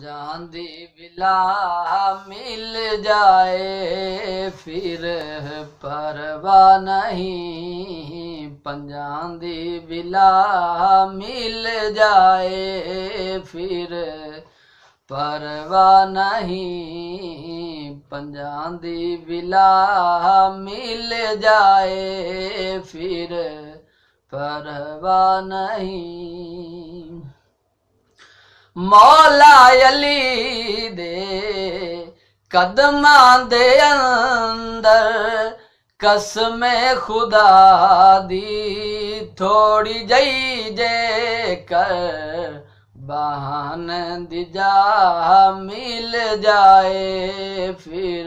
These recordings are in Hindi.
जांदी बिला मिल जाए फिर परवा नहीं पंजांदी बिला मिल जाए फिर परवा नहीं पंजांदी बिला मिल जाए फिर परवा नहीं मौला अली दे कदमा दे अंदर कसमे खुदा दी थोड़ी जई जे कर बहान दी जा मिल जाए फिर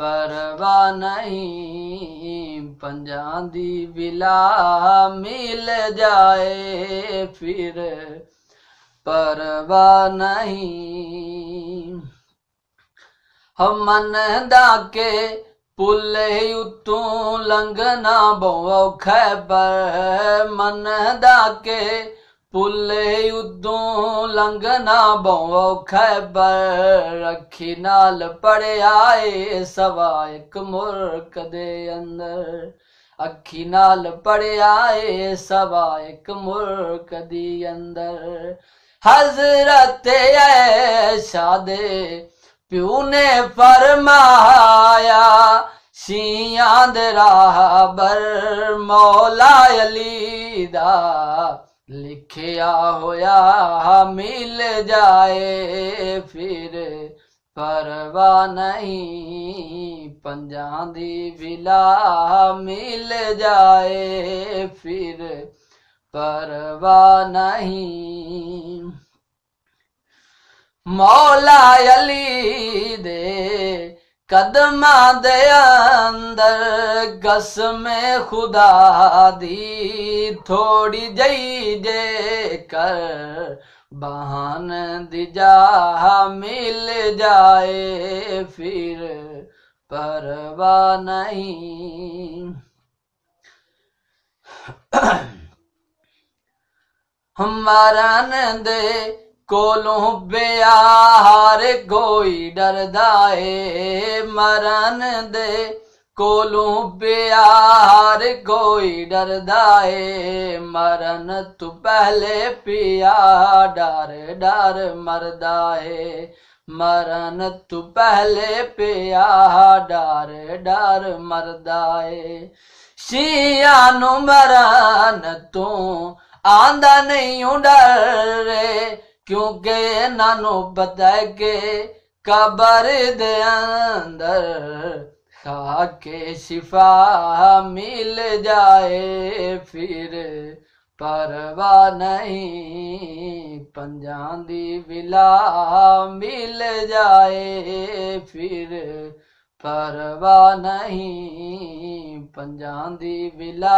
परवा नहीं पंजा दी बिला मिल जाए फिर ਪਰਵਾ ਨਹੀਂ ਹਮ ਮਨ ਦਾ ਕੇ ਪੁੱਲੇ ਉਤੋਂ ਲੰਘਣਾ ਬਹੁ ਔਖੇ ਪਰ ਮਨ ਦਾ ਕੇ ਪੁੱਲੇ ਉਦੋਂ ਲੰਘਣਾ ਬਹੁ ਔਖੇ ਪਰ ਰੱਖੀ ਨਾਲ ਪੜਿਆ ਏ ਸਵਾ ਇੱਕ ਮੁਰਕ ਦੇ ਅੰਦਰ ਅੱਖੀ ਨਾਲ ਪੜਿਆ ਏ ਸਵਾ ਇੱਕ ਮੁਰਕ ਦੀ ਅੰਦਰ हजरत शादे प्यू ने फरमाया सियाद राहबर मौला अली दा लिखिया होया मिल जाए फिर परवा नहीं पंजां दी विला मिल जाए फिर परवाह नहीं मौला अली दे कदमा दे अंदर गस में खुदा दी थोड़ी जई जे कर बहान दिजा मिल जाए फिर परवा नहीं ਹਮਾਰਾ ਨੰਦੇ ਕੋਲੋਂ ਬਿਆਰ ਕੋਈ ਡਰਦਾ ਏ ਮਰਨ ਦੇ ਕੋਲੋਂ ਬਿਆਰ ਕੋਈ ਡਰਦਾ ਏ ਮਰਨ ਤੋਂ ਪਹਿਲੇ ਪਿਆ ਡਰ ਡਰ ਮਰਦਾ ਏ ਮਰਨ ਤੋਂ ਪਹਿਲੇ ਪਿਆ ਡਰ ਡਰ ਮਰਦਾ ਏ ਸ਼ੀਆ ਨੂੰ ਮਰਨ ਤੋਂ आंदा नहीं हूं क्योंकि नानू पता कबर दे अंदर खाके शिफा मिल जाए फिर परवा नहीं पंजां दी मिल जाए फिर परवा नहीं पंजां दी विला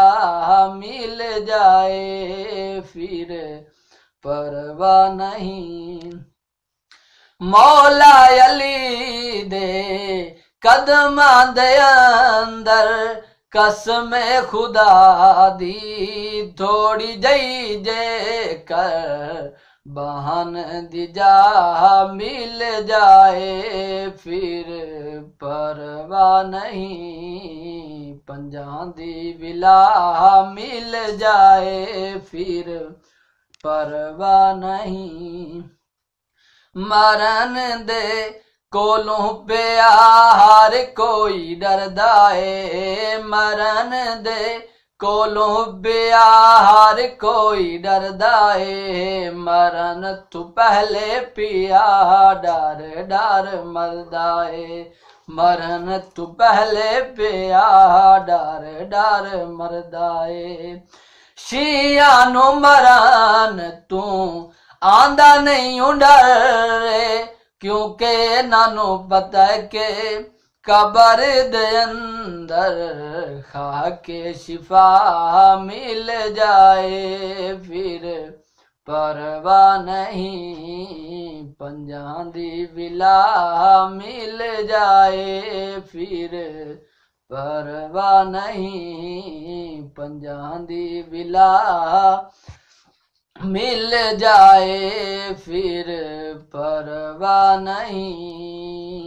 मिल जाए फिर परवा नहीं मौला अली दे कदम दे अंदर कसम खुदा दी थोड़ी जई जे कर बहन दी जा मिल जाए फिर परवा नहीं पंजा दी विला मिल जाए फिर परवा नहीं मरण दे कोलों पे हर कोई डरदा है मरण दे ਕੋਲੋਂ ਬਿਆਰ ਹਰ ਕੋਈ ਡਰਦਾ ਏ ਮਰਨ ਤੋਂ ਪਹਿਲੇ ਪਿਆ ਡਰ ਡਰ ਮਰਦਾ ਏ ਮਰਨ ਤੋਂ ਪਹਿਲੇ ਪਿਆ ਡਰ ਡਰ ਮਰਦਾ ਏ ਸ਼ੀਆ ਨੂੰ ਮਰਨ ਤੂੰ ਆਂਦਾ ਨਹੀਂ ਡਰ ਕਿਉਂਕਿ ਇਹਨਾਂ ਨੂੰ ਪਤਾ ਕਿ कबर दे अंदर खाके शिफा मिल जाए फिर परवा नहीं दी बिला मिल जाए फिर परवा नहीं दी बिला मिल जाए फिर परवा नहीं